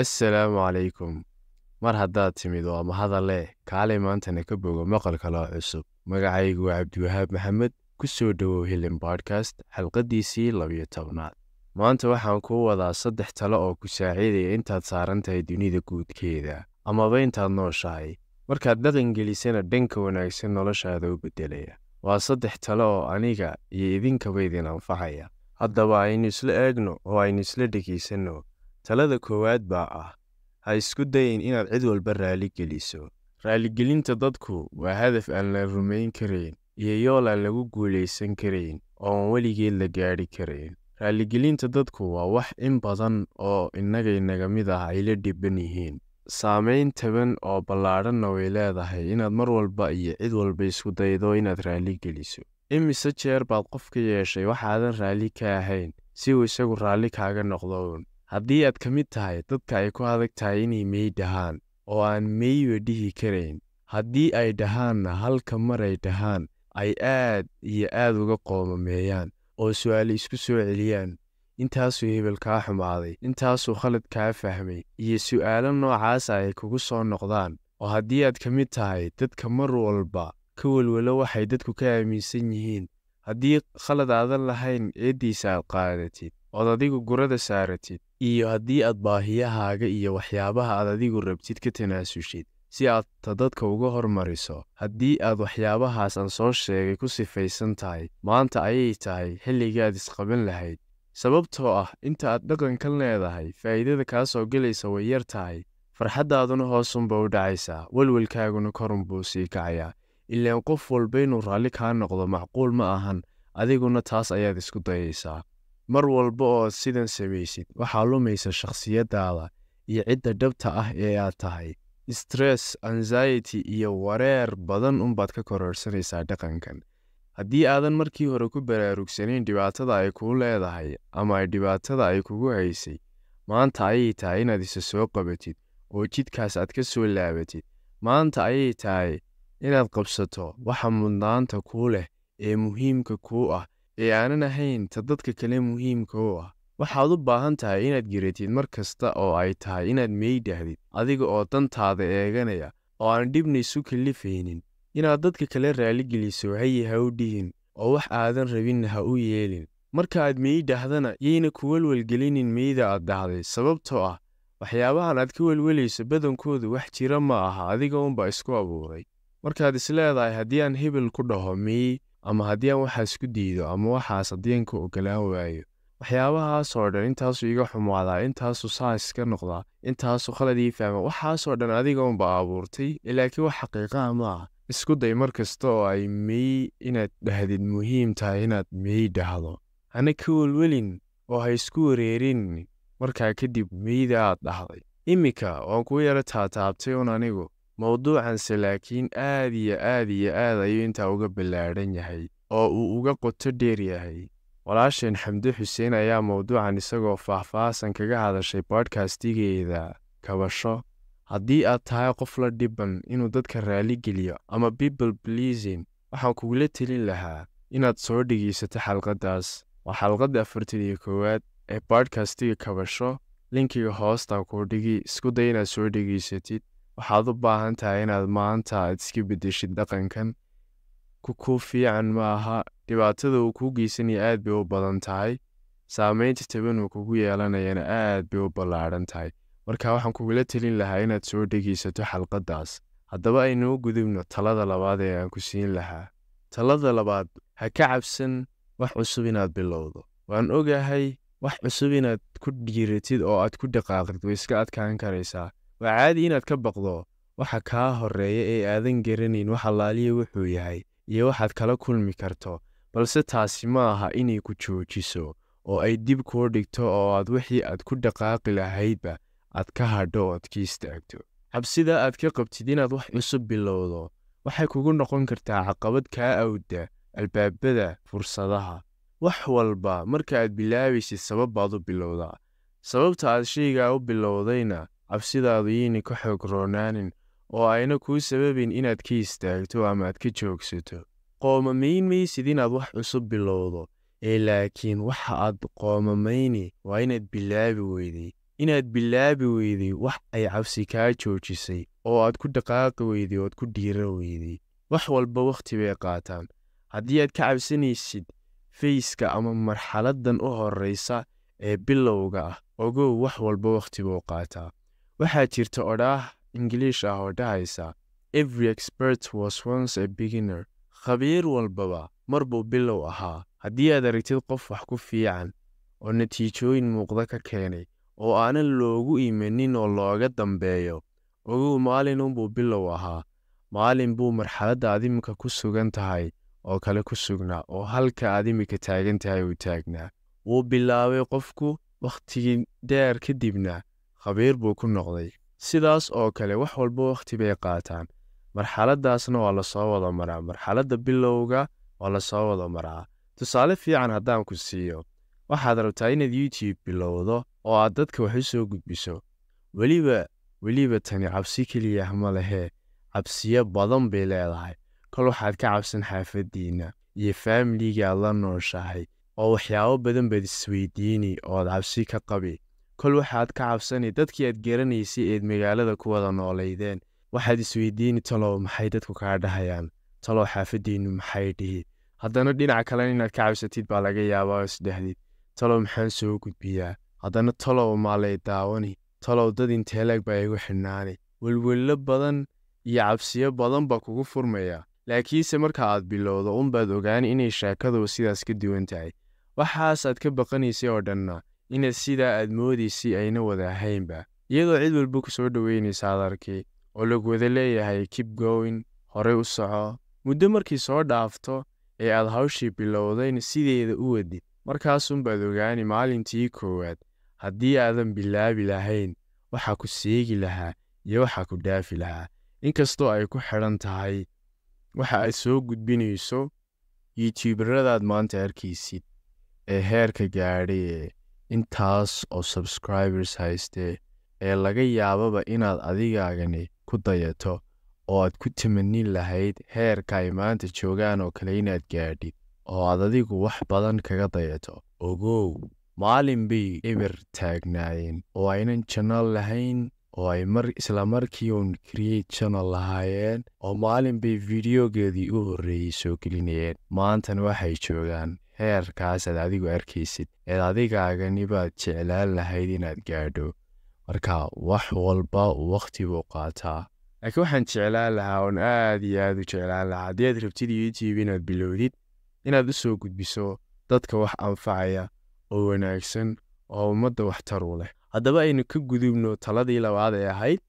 assalaamu calaykum mar haddaad timid waa mahadale eh, kaalay maantana ka bogo maqal kaloo cusub magacaygu waa cabdiwahaab maxamed ku soo dhowow helen bodkast xalqadiisii labiyo tobnaad maanta waxaan kuu wadaa saddex talo oo ku saaciidaya intaad saarantahay dunida guudkeeda amaba intaad nooshahay markaad dhaqan gelisana dhanka wanaagsan noloshaada u beddelaya waa saddex talo oo aniga iyo idinkaba idin anfacaya haddaba aynu isla eegno oo aynu isla dhegaysanno Talada koowaad baa ah ha isku dayin inaad cid walba raali geliso. Raaligelinta dadku waa hadaf aan la rumayn karayn iyo yool aan lagu guulaysan karayn oo aan weligeed la gaadhi karayn. raalligelinta dadku waa wax in badan oo innaga inaga mid ah ay la dhibban yihiin. Saamayn taban oo ballaadhanna way leedahay inaad mar walba iyo cid walba isku daydo inaad raalli geliso. Imise jeer baad qof ka yeeshay waxaadan raalli ka ahayn si uu isagu raalli kaaga noqdo uun haddii aad ka mid tahay dadka ay ku adag tahay inay mey dhahaan oo aan meyba dhihi karayn haddii ay dhahaanna halka mar ay dhahaan ay aad iyo aad uga qoomameeyaan oo su'aale isku soo celiyaan intaasuu hebel kaa xumaaday intaasuu khalad kaa fahmay iyo su'aalo noocaasa ah ay kugu soo noqdaan oo haddii aad ka mid tahay dadka mar walba ka welwelo waxay dadku ka aaminsan yihiin haddii khalad aadan lahayn ceeddiisa aad qaadatid ood adigu gurada saaratid iyo haddii aad baahiyahaaga iyo waxyaabaha aad adigu rabtid ka tanaasushid si aad ta dadka uga hormariso haddii aad waxyaabahaas aan soo sheegay ku sifaysan tahay maanta ayay tahay xilligaad isqaban lahayd sababtoo ah inta aad dhaqankan leedahay faa'iidada kaa soo gelaysa way yar tahay farxaddaaduna hoosunba u dhacaysaa welwelkaaguna korunbuu sii kacayaa ilaan qof walba inuu raalli kaa noqdo macquul ma ahan adiguna taas ayaad isku dayaysaa mar walba oo sidan samaysid waxaa lumaysa shakhsiyadaada iyo cidda dhabta ah ee aad tahay stress anxiety iyo wareer badan unbaad ka kororsanaysaa dhaqankan haddii aadan markii hore ku baraarugsanayn dhibaatada ay kuu leedahay ama dhibaatada ay kugu haysay maanta ayay tahay inaad isa soo qabatid oo jidkaas aad ka soo laabatid maanta ayay tahay inaad qabsato waxa mudnaanta kuu leh ee muhiimka kuu ah ee aanan ahayn ta dadka kale muhiimka u ah waxaad u baahan tahay inaad geratid mar kasta oo ay tahay inaad meydhahdid adiga oo dantaada eeganaya oo aan dhibna isu kallifaynin inaad dadka kale raaligeliso hayi ha u dhihin oo wax aadan rabinna ha u yeelin marka aad meydhahdana yayna ku welwelgelinin meyda aad dhahday sababtoo ah waxyaabahan aad ka welwelayso badankoodu wax jira ma aha adiga unbaa isku abuuray markaad isleedahay haddii aan hebel ku dhaho mii ama haddii aan waxaas isku diido ama waxaas haddii aan ka ogolaan waayo waxyaabahaasoo dhan intaasuu iga xumaadaa intaasuu saas iska noqdaa intaasuu khalad ii fahma waxaasoo dhan adigaunba abuurtay laakiin wax xaqiiqaa ma ah isku day mar kasta oo ay mey inaad dhahdid muhiim tahay inaad mey dhahdo hana ka welwelin oo ha isku wareerin markaa kadib meyda aad dhahday iminka waan kuu yara taataabtay un anigu Mawduucanse laakiin aad iyo aad iyo aad ayuu intaa uga ballaadhan yahay oo uu uga qoto dheer yahay walaasheen xamdi xuseen ayaa mawduucan isagoo faahfaahsan kaga hadashay bodhkastigeeda kabasho haddii aad tahay qof la dhiban inuu dadka raalli geliyo ama bible blisin waxaan kugula telin lahaa inaad soo dhegaysato xalqaddaas waa xalqadda afartan iyo koowaad ee bodhkastiga kabasho linkiga hoostaa kuu dhigi isku day inaad soo dhegaysatid waxaad u baahan tahay inaad maanta aad iska bedeshid dhaqankan kukuu fiican ma aha dhibaatada uu kuu geysanaya aad bay u badan tahay saameynta taban uu kugu yeelanayana aad bay u ballaadhan tahay marka waxaan kugula telin lahaa inaad soo dhegeysato xalqaddaas haddaba aynoo gudubno talada labaad ee aan ku siin lahaa talada labaad ha ka cabsan wax cusub inaad bilowdo waan ogahay wax cusub inaad ku dhiiratid oo aad ku dhaqaaqid way iska adkaan karaysaa waa caadi inaad ka baqdo waxa kaa horreeya ee aadan garanayn wax allaaliya wuxuu yahay iyo waxaad kala kulmi karto balse taasi ma aha inay ku joojiso oo ay dib kuu dhigto oo aad wixii aad ku dhaqaaqi lahaydba aad ka hadho oad ka istaagto cabsida aad ka qabtid inaad wax cusub bilowdo waxay kugu noqon kartaa caqabad kaa awda albaabada fursadaha wax walba marka aad bilaabaysid sabab baad u bilowdaa sababta aad shaygaa u bilowdayna cabsidaadu yiina ka xoog roonaanin oo ayna kuu sababin inaad ka istaagto ama aad ka joogsato qoomamayn maysid inaad wax cusub bilowdo ee laakiin waxa aad qoomamayni waa inaad bilaabi weyday inaad bilaabi weyday wax ay cabsi kaa joojisay oo aad ku dhaqaaqi weyday ooad ku dhiira weyday wax walba wakhti bay qaataan haddii aad ka cabsanaysid fayska ama marxaladdan u horraysa ee bilowga ah ogow wax walba wakhti buu qaataa waxaa jirta odhaah ingiliish ah oo dhahaysa every expert was once a beginner khabiir walbaba mar buu bilow ahaa haddii aad aragtid qof wax ku fiican oo natiijooyin muuqda ka keenay oo aanan loogu imanin oo looga dambeeyo ogow maalinunbuu bilow ahaa maalin buu marxaladda aad iminka ku sugan tahay oo kale ku sugnaa oo halka aad iminka taagan tahay uu taagnaa wuu bilaabay qofku wakhtigii dheer kadibna khabiir buu ku noqday sidaas oo kale wax walba wakhti bay qaataan marxaladdaasna waa lasoo wada maraa marxaladda bilowga waa la soo wada maraa tusaale fiican haddaan ku siiyo waxaad rabtaa inaad youtube bilowdo oo aad dadka wax u soo gudbiso weliba weliba tani cabsi keliyah ma lehee cabsiyo badan bay leedahay kol waxaad ka cabsan xaafaddiinna iyo faamiligaad la nooshahay oo waxyaabo badan baad isweydiini ooad cabsi ka qabi kol waxaad ka cabsani dadkii aad geranaysay eed magaalada kuwada noolaydeen waxaad isweydiini talow maxay dadku kaa dhahayaan talow xaafadiinnu maxay dhihi haddana dhinaca kalena inaad ka cabsatid baa laga yaabaa isdhexdid talow maxaan soo gudbiyaa haddana talow maalay daawani talow dad inteelaag baa igu xidhnaani welwello badan iyo cabsiyo badan baa kugu furmaya laakiinse marka aad bilowdo unbaad ogaan inay sheekadu sidaas ka duwan tahay waxaasaad ka baqanaysay oo dhanna inaad sidaa aad moodaysay ayna wada ahaynba iyadoo cid walba ku soo dhoweynaysa adarkii oo lagu wada leeyahay kib gowin horey u soco muddo markii soo dhaafto ee aad hawshii bilowdayna sideeda u wadid markaasunbaad ogaani maalintii koowaad haddii aadan bilaabi lahayn waxaa ku seegi lahaa iyo waxaa ku dhaafi lahaa inkastoo ay ku xidhan tahay waxa aad soo gudbinayso yutuubaradaad maanta arkaysid ee heerka gaadhay ee intaas oo subscribers haystee ee laga yaababa inaad adigaagani ku dayato oo aad ku tamanin lahayd heerka ay maanta joogaan oo kale inaad gaadhid oo aad adigu wax badan kaga dayato ogow maalin bay eber taagnaayeen oo aynan jannal lahayn oo ay isla markii uun create jannal lahaayeen oo maalin bay videogeedii u horreeyey soo gelinayeen maantana waxay joogaan heerkaas aad adigu arkaysid eed adigaagani jeclaan lahayd inaad gaadho marka wax walba wakti buu qaataa laakiin waxaan jeclaan lahaa oon aad iyo aad u jeclaan lahaa haddii aad rabtid youtube inaad bilowdid inaad u soo gudbiso dadka wax anfacaya oo wanaagsan oo ummadda waxtaru leh haddaba aynu ka gudubno taladii labaad ee ahayd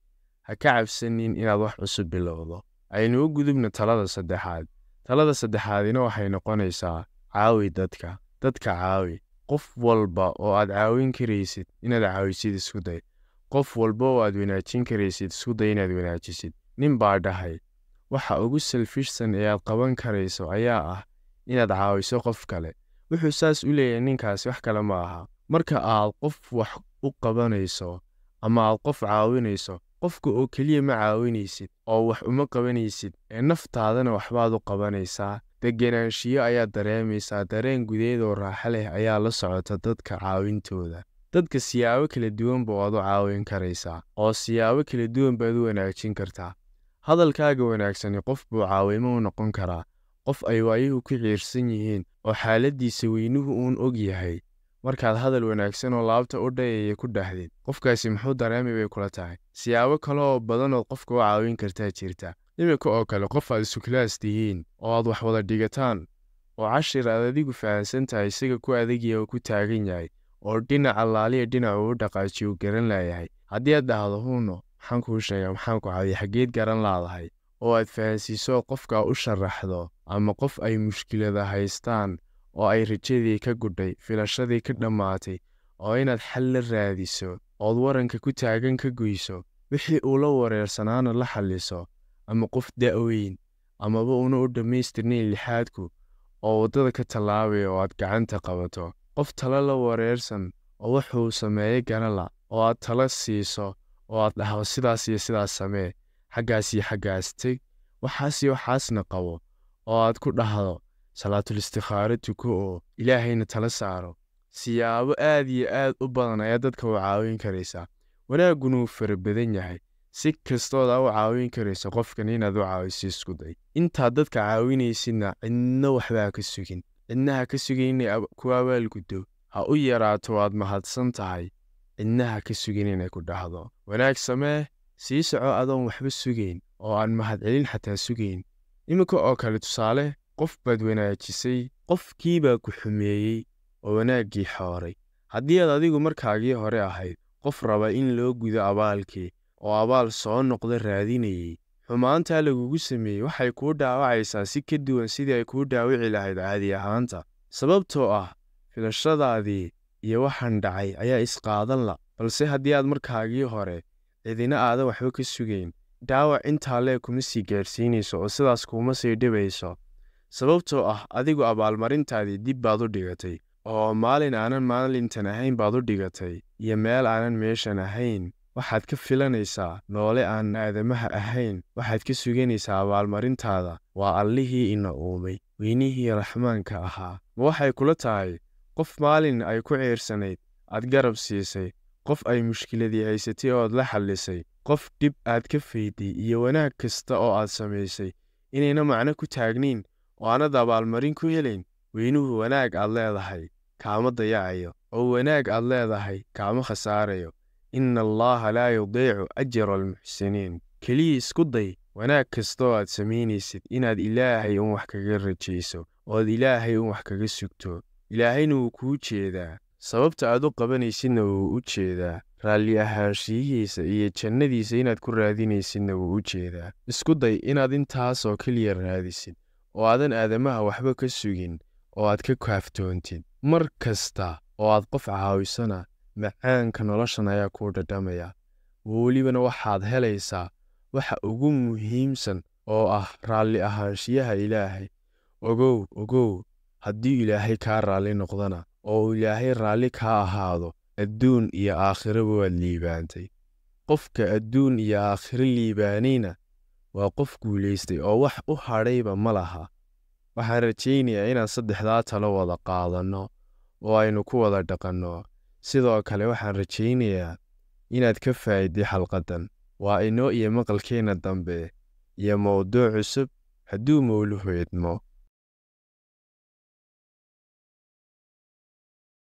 ha ka cabsanin inaad wax cusub bilowdo aynu u gudubno talada saddexaad talada saddexaadina waxay noqonaysaa caawi dadka dadka caawi qof walba oo aad caawin karaysid inaad caawisid isku day qof walba oo aad wanaajin karaysid isku day inaad wanaajisid nin baa dhahay waxa ugu selfishsan ee aad qaban karayso ayaa ah inaad caawiso qof kale wuxuu saas u leeyahay ninkaasi wax kale ma aha marka aad qof wax u qabanayso ama aad qof caawinayso qofka oo keliya ma caawinaysid oo wax uma qabanaysid ee naftaadana waxbaad u qabanaysaa degenaanshiyo ayaa dareemaysaa dareen gudeed oo raaxo leh ayaa la socota dadka caawintooda dadka siyaabo kala duwan baad u caawin karaysaa oo siyaabo kala duwan baad u wanaajin kartaa hadalkaaga wanaagsani qof buu caawimo u noqon karaa qof ay waayuhu ku ciirsan yihiin oo xaaladiisa weynuhu uun og yahay markaad hadal wanaagsan oo laabta u dhayaya ku dhahdid qofkaasi muxuu dareemi bay kula tahay siyaabo kale oo badanood qofka u caawin kartaa jirta iminka oo kale qof aad isu tihiin oo aad wax wada dhigataan oo cashir aad adigu fahansan tahay isaga ku adagya oo ku taagan yahay oo dhinaca laaliya dhinaca uu dhaqaajiyu garan laayahay haddii aad dhahdo huuno maxaan kuu sheega maxaan ku caawiya xaggeed garan laadahay oo aad fahansiiso qofkaa u sharaxdo ama qof ay mushkilada haystaan oo ay rajadii ka gudhay filashadii ka dhammaatay oo inaad xal la raadiso ood waranka ku taagan ka goyso wixii uu la wareersanaana la xalliso ama qof da-weyn amaba una u dhammaystirnayn lixaadku oo waddada ka tallaabaya oo aad gacanta qabato qof tala la wareersan oo wuxuu sameeyo garala oo aad tala siiso oo aad dhahdo sidaas iyo sidaas samee xaggaasiyo xaggaas teg waxaasiyo waxaasna qabo oo aad ku dhahdo salaatul istikhaaro tuko oo ilaahayna tala saaro siyaabo aad iyo aad u badan ayaa dadka u caawin karaysaa wanaagguna wuu farabadan yahay si kastood a u caawin karayso qofkan inaad u caawiso isku day intaad dadka caawinaysidna cidna waxbaa ka sugin cidnaha ka sugin inay ku abaalguddo ha u yaraato waad mahadsan tahay cidnaha ka sugin inay ku dhahdo wanaag samee sii soco adoon waxba sugayn oo aan mahadcelin xataa sugayn iminka oo kale tusaale qof baad wanaajisay qofkii baa ku xumeeyey oo wanaaggii xooray haddii aad adigu markaagii hore ahayd qof raba in loo gudo abaalkii oo abaal soo noqda raadinayey xumaantaa lagugu sameeyey waxay kuu dhaawacaysaa si ka duwan sidii ay kuu dhaawici lahayd caadi ahaanta sababtoo ah filashadaadii iyo waxaan dhacay ayaa isqaadan la balse haddii aad markaagii hore cidina aadan waxba ka sugayn dhaawac intaa lee kuma sii gaadhsiinayso oo sidaas kuuma sii dhibayso sababtoo ah adigu abaalmarintaadii dib baad u dhigatay oo maalin aanan maalintan ahayn baad u dhigatay iyo meel aanan meeshan ahayn waxaad ka filanaysaa noole aan aadamaha ahayn waxaad ka suganaysaa abaalmarintaada waa allihii ina uumay weynihii raxmaanka ahaa ma waxay kula tahay qof maalin ay ku ciirsanayd aad garab siisay qof ay mushkiladii haysatay ood la xallisay qof dhib aad ka fayday iyo wanaag kasta oo aad samaysay inayna macno ku taagniin oo aanad abaalmarin ku helayn weynuhu wanaag aad leedahay kaama dayacayo oo wanaag aad leedahay kaama khasaarayo ina allaaha laa yudiicu ajra almuxsiniin keliya isku day wanaag kastoo aad samaynaysid inaad ilaahay un wax kaga rajayso oad ilaahay un wax kaga sugto ilaahayna wuu kuu jeedaa sababta aad u qabanaysidna wuu u jeedaa raalli ahaanshiyihiisa iyo jannadiisa inaad ku raadinaysidna wuu u jeedaa isku day inaad intaasoo keliya raadisid oo aadan aadamaha waxba ka sugin oo aad ka kaaftoontid mar kasta oo aad qof caawisana macaanka noloshan ayaa kuu dhadhamaya welibana waxaad helaysaa waxa ugu muhiimsan oo ah raalli ahaanshiyaha ilaahay ogow ogow haddii ilaahay kaa raalli noqdana oo ilaahay raalli kaa ahaado adduun iyo aakhiraba waad liibaantay qofka adduun iyo aakhiro liibaanayna waa qof guulaystay oo wax u hadhayba ma laha waxaan rajaynayaa inaan saddexdaa talo wada qaadanno oo aynu ku wada dhaqanno sidoo kale waxaan rajaynayaa inaad ka faa'iiday xalqadan waa inoo iyo maqalkeenna dambe iyo mowduuc cusub hadduu mawluhu idmo